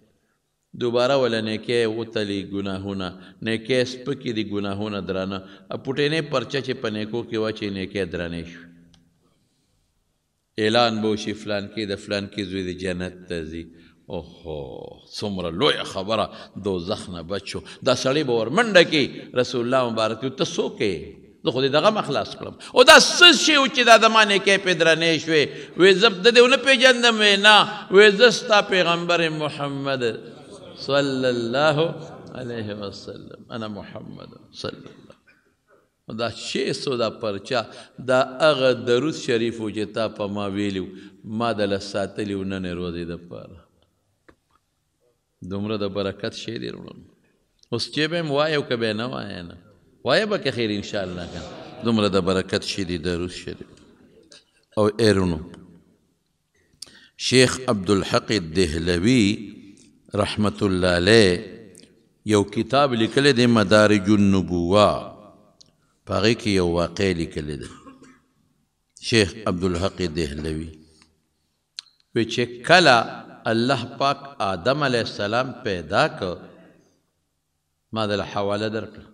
دوباره ولا نیکه وتلی ګناهونه نیکه سپکی دي ګناهونه درانه پټینه پرچه چې پنیکو کې واچې نیکه درانه شو اعلان بو شي فلان کې د فلان کې زوی د جنت ته ځي اوهو څومره لویه خبره دوزخ نه بچو دا سړی به ورمنډه کې رسول الله مبارک ته څوک یې زه خو دې دغه مخلاص کړم او دا څه شی و چې دا زمانې کې پې درنې شوې وې زه د دې ونه پېژندم وې نه وې زه ستا پیغمبر محمد صلی الله علیه وسلم انا محمد صلی الله دا 600 دا پرچا دا هغه درود شریف و چې تا په ما ویلو ما دل ساتلی و نن ورځې د پاره دومره د برکت شی دی وروړم اوس چې به وایو که به نه وایې نه وایې به که خیر انشاءالله که دومره د برکت شی دی د روس شی دی او ایرونو شیخ عبدالحق الدهلوي رحمت الله علیه یو کتاب لیکلی دی مدارج النبوه په هغې کې یو واقع لیکلی دی شیخ عبدالحق دهلوي وی چې کله الله پاک آدم علیه السلام پیدا ک ما دل حواله درکړه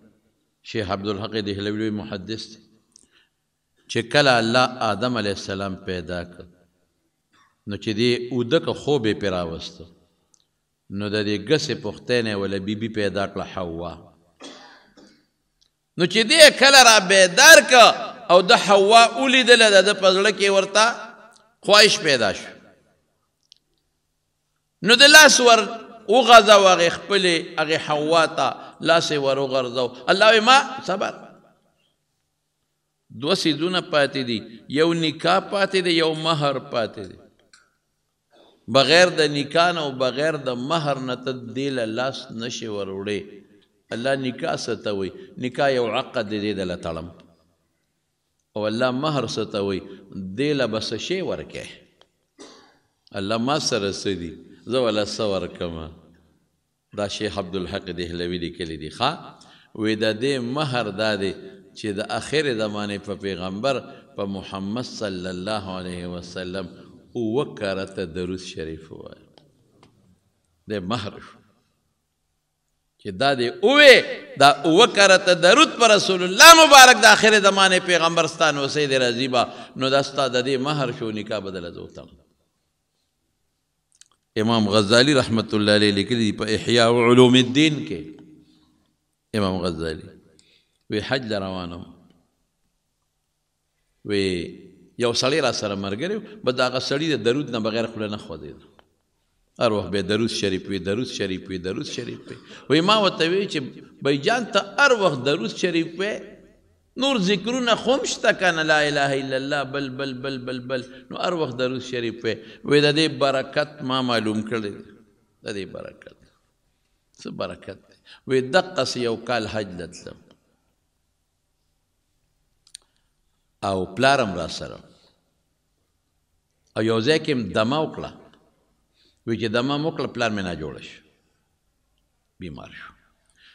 شیخ عبدالحق دهلوی لوی محدث دی چې کله الله آدم علیه السلام پیدا ک نو چې دی اوده ک خوب پی راوست نو د دې ګسې پختنه ولا بیبي بی پیدا کړه حوا نو چې دی کله را بیدار ک او د حوا اولیدله د پزړه کې ورته خواهش پیدا شو نو د لاس ور وغزا وغه خپل هغه حوا ته لاس ور وغرزو الله ما صبر دو سیدونه پاتې دي یو نکاح پاتې دي یو مہر پاتې دي بغیر د نکاح او بغیر د مہر نه ته دل لاس نشي وروړي الله نکاح ستوي نکاح یو عقد دي د لطلم او الله مہر ستوي دل بس شی ورکه الله ما سره سدي زه ولا سور کما دا شیخ عبد الحق دهلوی لیکلی دی ښا وې د دې مہر دادې چې د اخر زمانه په پیغمبر په محمد صلی الله علیه وسلم او وکړه درود شریف وای د مہر شو چې دا دی اوه دا اوه کرته درود پر رسول الله مبارک د اخر زمانه پیغمبر ستان وسید رضیبا نو دستا د دې مہر شو نکاح بدل زوتم امام غزالی رحمت الله علیه لیکلی په احیاء علوم الدین کې امام غزالی وی حج ل روانم وی یو سړی را سره مرګره بد هغه سړی د درود نه بغیر خوله نه خودې هر وخت به درود شریف وی درود شریف وی درود شریف وی ما وته وی چې بیجان ته هر وخت درود شریف وی نور ذکرونه خوم شته کنه لا اله الا الله بل بل بل بل بل نو هر وخت درود شریف وی وی د دې برکت ما معلوم کړی د دې برکت څه برکت دی وی دقس یو کال حج لتلم او پلارم را سره او یو ځای کې دمه وکړه وی چې دمه وکړه پلار مې نه جوړه شو بیمار شو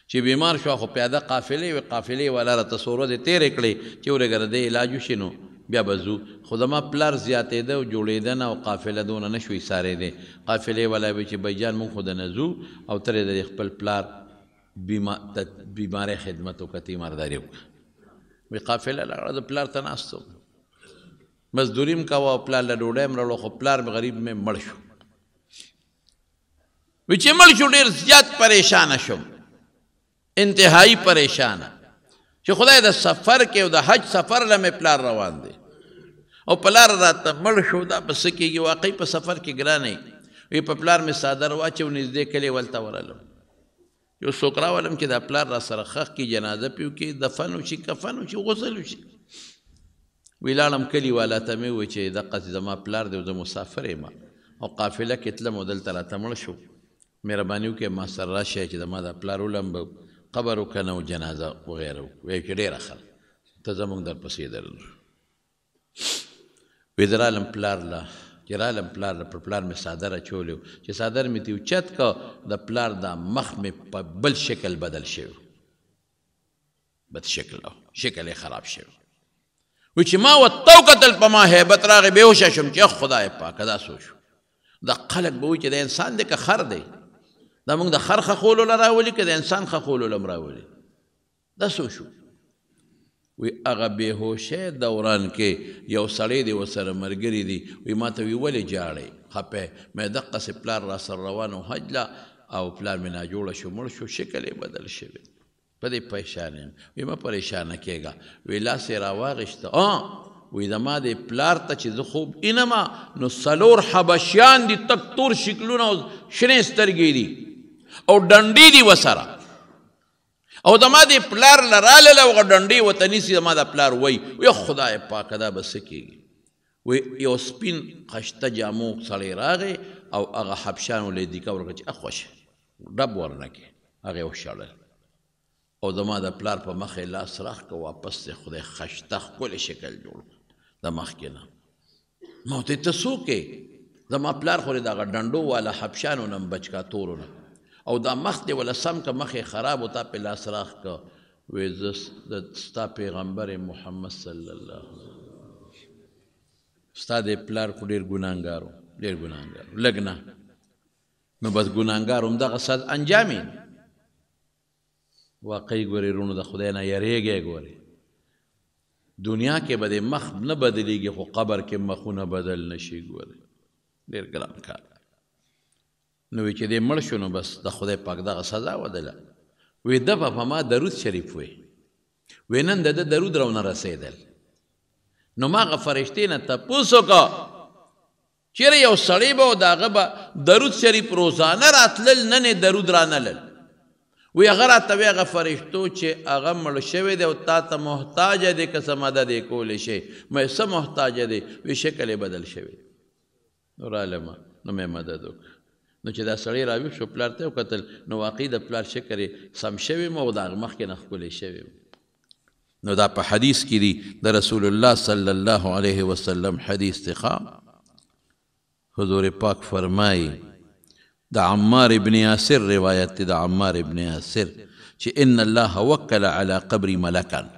چې بیمار شو خو پیاده قافلې و قافلې والا را تصوره دې تیر کړې چې ورګره دې علاج وشینو بیا بزو خدما پلر زیاتې ده او جوړېدن او قافله دونه نشوي ساره ده قافلې والا به چې بیجان مونږ خود نه زو او ترې د خپل پلار بیمارې خدمت وکړي مرداري وکړه وی قافله لاره د پلار ته ناستو مزدوریم کاوه پلار له ډوډۍ مړلو خو پلار غریب مې مړ شو وی چې مړ شو ډېر زیات پریشان شوم انتهایی پریشانه چې خدای د سفر کې او د حج سفر لمه پلار روان دی او پلار راته مړ شو دا بس کېږي واقعي په سفر کې ګرانه وي په پلار مې صادر واچو نږدې کلی ولته ورلم یو څوک راولم چې دا پلار را سره خخ کې جنازه پیو کې دفن وشي کفن وشي غسل وشي ویلالم کلی والا ته مې و چې د قصې زما پلار دی زه مسافر یم او قافله کې تلم ودل تر تمړ شو مهرباني وکې ما سره راشه چې زما دا پلار ولم به قبر وکنه او جنازه وغیره وې کې ډېر خل ته زمونږ در پسې درل وې درالم پلار لا چرالم پلار پر پلار می صادر چولیو چې صادر می تیو چت کا د پلار دا مخ می په بل شکل بدل شو بد شکل او شکل خراب شو و چې ما وتو قتل په ما hebat راغې بهوشه شم چې خدای پاک دا سوچ دا خلق به و چې د انسان د خر دی دا موږ د خر خخول لراولي کې د انسان خخول لمراولي دا سو شو وی هغه به هوشه دوران کې یو سړی دی وسره مرګري دی وی ماته وی ولې جاړې خپه مې دقه سي پلان را سره روانو حجله او پلان مې نه جوړه شو مړ شو شکل بدل شوی په دې پریشان وی ما پریشان کېګا وی لا سي راوغشت اه وې زما د پلار ته چې زه خوب انما نو سلور حبشیان دي تک تور شکلونه شنه سترګې دي او ډنډې دي وسره او زما د پلار نه رالله هغه ډنډې ورته نیسي زما د پلار وای وی خدای پاکه دا به څه کېږي وی یو سپین قشته جامو سړی راغی او هغه حبشیانو له دیکه ورکړه چې اخوشه ډب ورنکې هغه وشړل او زما د پلار په مخ لاس راخ که واپس د خدای خشته ښکلی شکل جوړ د مخکې نه ما ورته ته څوک زما پلار خو دغه ډنډو والا حبشیانو نه بچ کا تورو نه او دا مخ دی ولا سم کا مخ خراب او تا په لاس راخ کا وې ز د ستا پیغمبر محمد صلی الله علیه وسلم ستا د پلار کو ډیر ګناګارو ډیر ګناګارو لګنا نو بس ګناګاروم دغه صد انجامې واقعي ګوري رونو د خدای نه یریږي ګوري دنیا کې به مخ نه بدلیږي خو قبر کې مخونه بدل نشي ګوري ډیر ګران کار نو چې دې مړ شو نو بس د خدای پاک دغه سزا ودله وې د په ما درود شریف وې وینن د درود راونه رسیدل نو ما غفرشتې نه تاسو کا چیرې یو سړی به داغه به درود شریف روزانه راتلل نه نه درود رانلل وی هغه راته وی هغه فرشتو چې هغه مړ شوی دی او تا ته محتاج دی که څه مدد یې کولی شي مې څه محتاج دی وی شکل یې بدل شوی نو رالمه نو مې مدد وکړه نو چې دا سړی راوي شو پلار ته وکتل نو واقع د پلار شکر سم شوی مو دا مخکې نه ښکلی شوی نو دا په حدیث کې دی د رسول الله صلی الله علیه وسلم حدیث تخا حضور پاک فرمایي د عمار ابن یاسر روایت دی د عمار ابن یاسر چې ان الله وکل علی قبر ملکان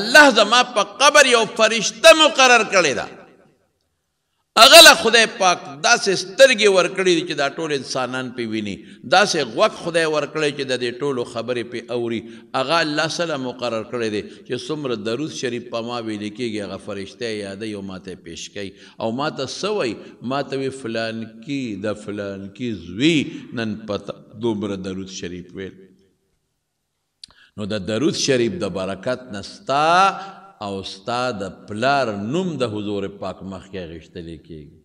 الله زما په قبر یو فرشته مقرر کړی ده اغله خدای پاک داسې سترګې ورکړي دي چې دا ټول انسانان پې ویني داسې غوږ خدای ورکړی چې د دې ټولو خبرې پې اوري هغه الله سره مقرر کړی دی چې څومره درود شریف په ما ویلې کېږي هغه فرشته یادوي او ماته یې پیش کوي او ماته څه وایي ماته وي فلان کی د فلان کی زوی نن پته دومره درود شریف ویل نو د درود شریف د برکت نستا او ستا د پلار نوم د حضور پاک مخکې غشتلی کېږي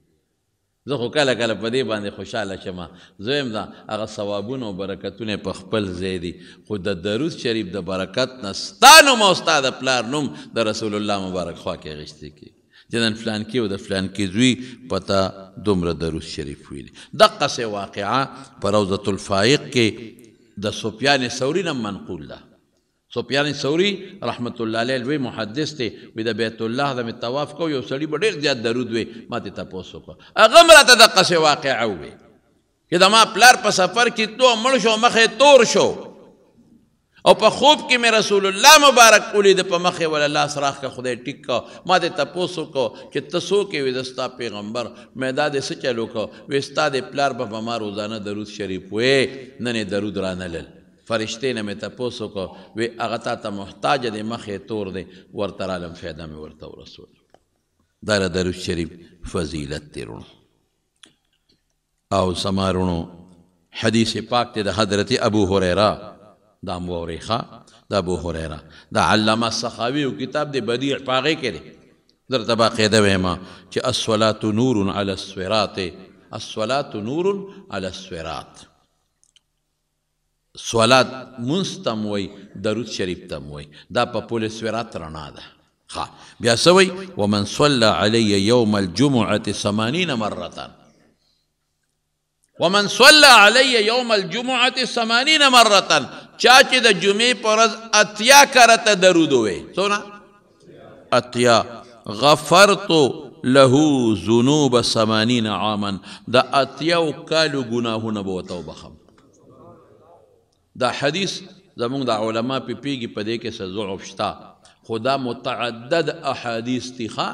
زه خو کله کله په دې باندې خوشاله شم زه یم دا هغه ثوابونه او برکتونه په خپل ځای دي خو د درود شریف د برکت نه ستا نوم او ستا د پلار نوم د رسول الله مبارک خوا کې غشتې کېږي جنن فلان کې او د فلان کې زوی پتا دومره درود شریف ویلي دقه سه واقعه په روضه الفائق کې د سفیان ثوري نه منقول ده سفیان ثوری رحمت الله علیه لوی محدث ته وی د بیت الله د طواف کو یو سړی ډېر زیات درود وی ماته تاسو کو هغه مرته د قصه واقع او وی چې د ما پلار په سفر کې تو مړ شو مخه تور شو او په خوب کې مې رسول الله مبارک ولید په مخه ول الله سراخ کا خدای ټیک کا ما دې تاسو کو چې تاسو کې وزستا پیغمبر مې دا دې څه چلو کو وستا دې پلار په ما روزانه درود شریف وې نه نه درود رانه لل فرشتې نه مې تپوس وکړ وی هغه تا ته محتاج دی مخې تور دی ورته رالم فایده مې ورته ورسول دا د درود شریف فضیلت دی رونو او سمارونو حدیث پاک دی د حضرت ابو هريره دا مورخه د ابو هريره د علامه سخاوي کتاب دی بدیع پاغه کې دی در تبا قیده ویما چې الصلاه نور علی الصراط الصلاه نور علی الصراط سوالات منستم وای درود شریف تم وای دا په پوله سورات رڼا ده ښه بیا څه وای ومن صلى علی یوم الجمعة ثمانین مرة ومن صلى علی یوم الجمعة ثمانین مرة چا چې د جمعې پر ورځ اتیا کرته درود وې څونه اتیا غفرت له ذنوب ثمانین عاما د اتیاو کالو ګناهونه به ورته وبخم دا حدیث زمونږ د علما په پی پیږي په دې کې څه ضعف شته خدا متعدد احادیث تخا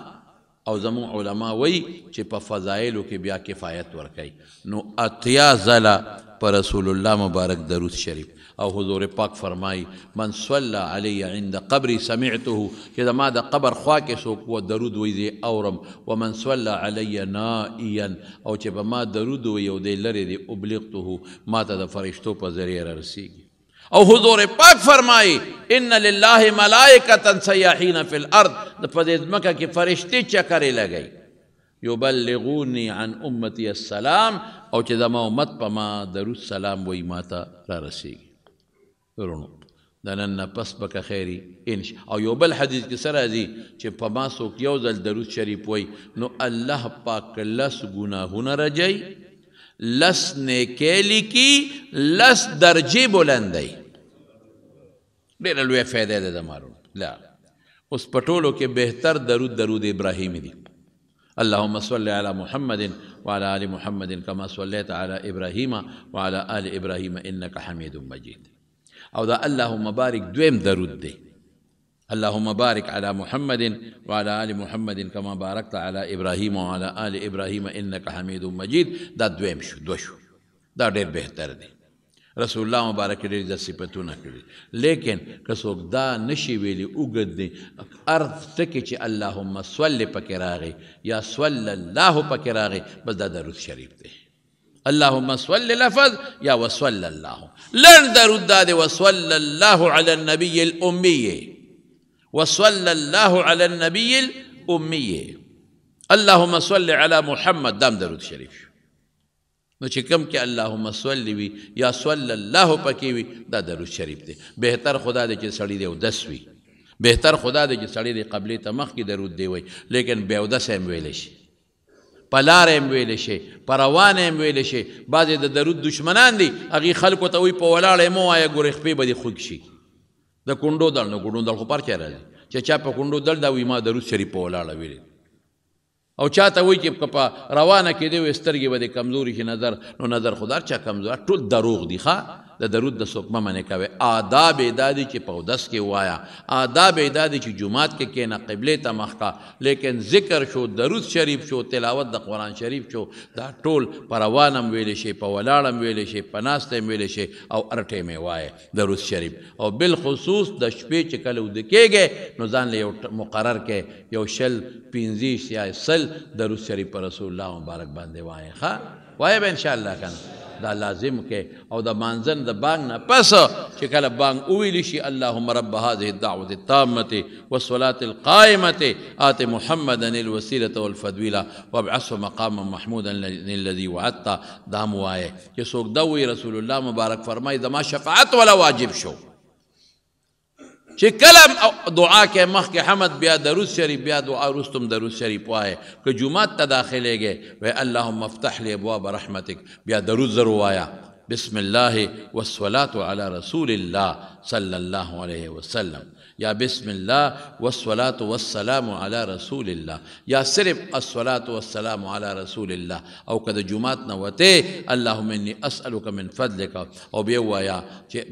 او زمون علما وی چې په فضایلو کې بیا کفایت ورکړي نو اتیا زله پر رسول الله مبارک درود شریف او حضور پاک فرمای من صلی علی عند قبری سمعته چې ما د قبر خوا کې څوک و درود وی اورم ومن صلی علی نائیا او چې په ما درود وی او دی لری دی ابلغته ما ته د فرشتو په ذریعہ رسیږي او حضور پاک فرمائی ان للہ ملائکتا سیاحین فی الارض د پدې مکه کې فرشتي چکرې لګی یبلغونی عن امتی السلام او چې زما امت په ما درود سلام وای ماته را رسیږي رونو د نن نه پس به که خیري ان او یو بل حدیث کې سره راځي چې په ما څوک یو ځل درود شریف وای نو الله پاک لس ګناهونه رجای لس نیکیلی کی لس درجه بلندای ډېر لوی فائدې ده زمارو لا اوس پټولو کې بهتر درود درود ابراهیم دی اللهم صل على محمد وعلى ال محمد كما صليت على ابراهيم وعلى ال ابراهيم انك حميد مجيد او دا اللهم بارک دویم درود دی اللهم بارك على محمد وعلى آل محمد كما باركت على إبراهيم وعلى آل إبراهيم إنك حميد مجيد دا دویم شو دو شو دا ډېر بهتر دی رسول الله مبارک ډېر د صفتونه کړي لیکن که څوک دا نشي ویلي اوږد دی هر ټکي چې اللهم صل پکې راغی یا صلی الله پکې راغی بس دا درود شریف دی اللهم صل لفظ یا وصل الله لن درد هذا وصلى الله على النبي الأمي وصلى الله على النبي الأمي اللهم صل على محمد دام درود شريف نو چې کم کې اللهم صل وی یا صلی الله پکې وی دا درود شریف دی بهتر خدا دې چې سړی دی او دس وی بهتر خدا دې چې سړی دی قبلې ته مخ کې درود دی وی لیکن بے ودس هم ویل شي په لاره هم ویلی شي په روانه هم ویلی شي بعضې د درود دشمنان دي هغې خلکو ته وایي په ولاړه مه وایه ګورې خپې به دې خوږ شي د کونډو دل نه کونډو دل خو پر چا راځي چې چا په کونډو دل دا وایي ما درود شریف په ولاړه ویلی او چاته وایي چې په روانه کې دی وې سترګې به دې کمزوري شي نظر نو نظر خو در چا کمزور ټول دروغ دي ښه د درود د څوک ممنه کوي آداب دادی چې په دس کې وایا آداب دادی چې جمعات کې کینا قبله ته مخ کا لیکن ذکر شو درود شریف شو تلاوت د قران شریف شو دا ټول پروانم ویل شي په ولاړم ویل شي په ناستم ویل شي او ارټه می وای درود شریف او بالخصوص د شپې چې کله ود کېږي نو ځان له یو مقرر کې یو شل پنځه یا سل درود شریف پر رسول الله مبارک باندې وای ښا وای به ان شاء الله کنه دا لازم کې او دا مانزن د بانګ نه پس چې کله بانګ وویل شي اللهم رب هذه الدعوه التامه والصلاه القائمه آت محمدا الوسيله والفضيله وابعثه مقاما محمودا الذي وعدته دا موايه چې څوک دا وی رسول الله مبارک فرمای زما شفاعت ولا واجب شو چې کله دعا کې کے مخ کے حمد بیا درود شریف بیا دعا تم درود شریف و که جمعه جمعات تداخل لے گئے بھائی افتح مفتاحل واب رحمتِ بیا درود ضرور آیا بسم اللہ والصلاه علی رسول اللہ صلی اللہ علیہ وسلم یا بسم اللہ والصلاة والسلام على رسول اللہ یا صرف الصلاة والسلام على رسول اللہ او کد جمعات نواتے اللہم انی اسألوک من فضلک او بیو یا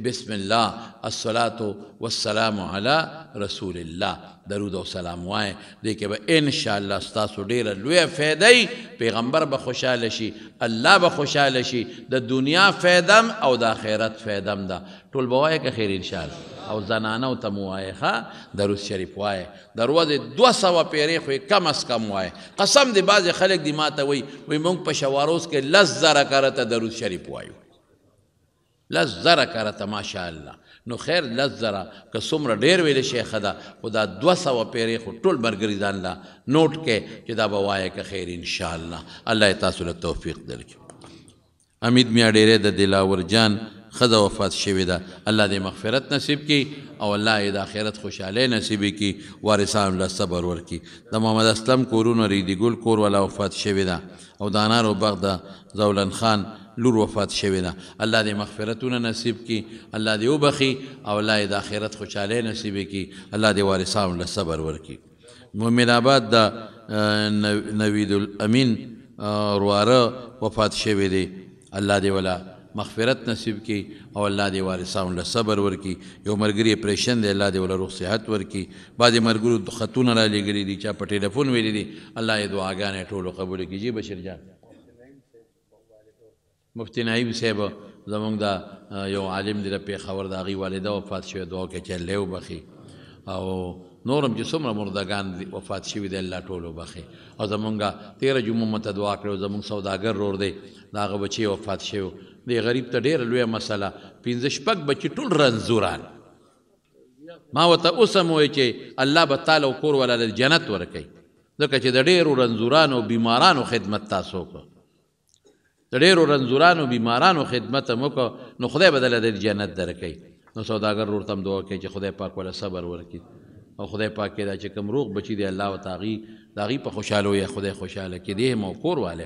بسم اللہ الصلاة والسلام على رسول اللہ درود و سلام وائیں دیکھے با انشاءاللہ استاسو دیر اللوی فیدائی پیغمبر با خوشحال شي الله با خوشحال شي دنیا فیدم او دا خیرت فیدم دا طول بوائے که خیر انشاءاللہ او زنانه او تم وای ښا درود شریف وای دروازه 200 پیری خو کم اس کم وای قسم دی بعض خلک دی ماته وای وای مونږ په شواروس کې لزره کرته درود شریف وایو لزره کرته ماشاءالله نو خیر لزره که څومره ډیر ویل شي خدا خدا 200 پیری خو ټول برګری ځان لا نوٹ کې چې دا بوایه که خیر ان شاء الله الله تاسو له توفیق درکړي امید میا ډیره د دلاور جان خزه وفات شوی ده الله دې مغفرت نصیب کړي او الله دې د آخرت خوشاله نصیب کړي وارثان له صبر ورکړي د محمد اسلم کورونه ریدی ګل کور ولا وفات شوی ده او د انار او باغ د زولن خان لور وفات شوی ده الله دې مغفرتونه نصیب کړي الله دې وبخي او الله دې د آخرت خوشاله نصیب کړي الله دې وارثان له صبر ورکړي مومن آباد د نوید الامین رواره وفات شوی دی الله دې ولا مغفرت نصیب کی او الله دې وارثان له صبر ورکی یو مرګري پرېشن دې الله دې ول روح صحت ورکی بعد مرګرو خاتون را لګري دي چا په ټلیفون ویلي دي الله یې دعاګانې ټولو قبول کیږي بشیر جان مفتی نایب صاحب زمونږ دا یو عالم دی په خبر دا غي والده وفات شوه دعا کې چې له وبخي او نورم چې څومره مردگان وفات شوي دي الله ټولو بخي او زمونږه 13 جمعه مت دعا کړو زمونږ سوداګر رور دی دا غو بچي وفات شوه دی غریب ته ډیره لویه مسله پنځه شپږ بچي ټول رنځوران ما ورته اوس هم وایي چې الله به تاله کور والا د جنت ورکوي ځکه چې د ډیرو رنځورانو بیمارانو خدمت تاسو وکړو د ډیرو رنځورانو بیمارانو خدمت هم وکړو نو خدای به د جنت درکوي نو سوداګر ورته هم دعا کوي چې خدای پاک ولا صبر ورکړي او خدای پاک دا چې کوم روغ بچي دی الله وتعالى دا غي په خوشاله یا خدای خوشاله کې دی مو کور والے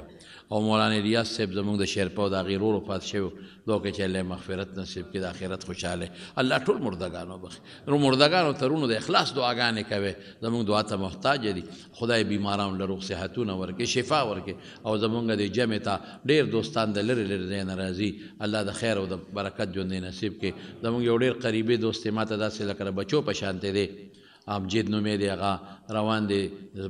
او مولانا ریاض صاحب زمونږ د شعر په دا غیرو رو پات شو دوه کې چله مغفرت نصیب کې د آخرت خوشاله الله ټول مردگانو بخ نو مردگانو ترونو د اخلاص دعاګانې کوي زمونږ دعا ته محتاج دي خدای بیمارانو له روغ صحتونه ورکړي شفا ورکړي او زمونږ د جمع ته ډیر دوستان د لری لری نه ناراضي الله د خیر او د برکت جون نصیب کې زمونږ یو ډیر قریبي دوست ماته داسې لکه بچو په شانته دي امجد نومې دی هغه روان دی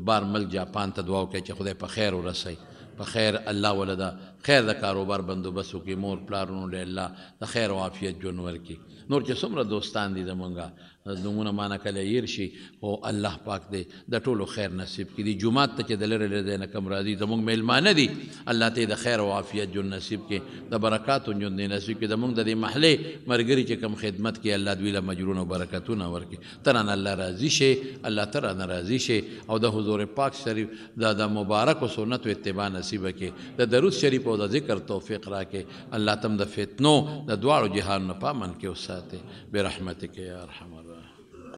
بار ملک جاپان ته دعا وکړي چې خدای په خیر ورسوي په خیر الله ولدا خیر د کاروبار بندوبست وکړي مور پلارونو له الله د خیر او عافیت جون ورکړي نور چې څومره دوستان دي زمونږه دومره معنی کله ير شي او الله پاک دې د ټولو خیر نصیب کړي جمعه ته چې دلر لري نه کم راضي زموږ میلمانه دي الله ته د خیر او عافیت جون نصیب کړي د برکات جون دې نصیب کړي زموږ د دې محله مرګري چې کم خدمت کړي الله دوی له مجرون او برکتونه ورکړي ترن الله راضي شي الله تر ناراضي شي او د حضور پاک شریف د د مبارک او سنت او اتباع نصیب کړي د درود شریف او د ذکر توفیق راکړي الله تم د فتنو د دواړو جهان نه پامن کې اوساته برحمتک یا ارحم الراحمین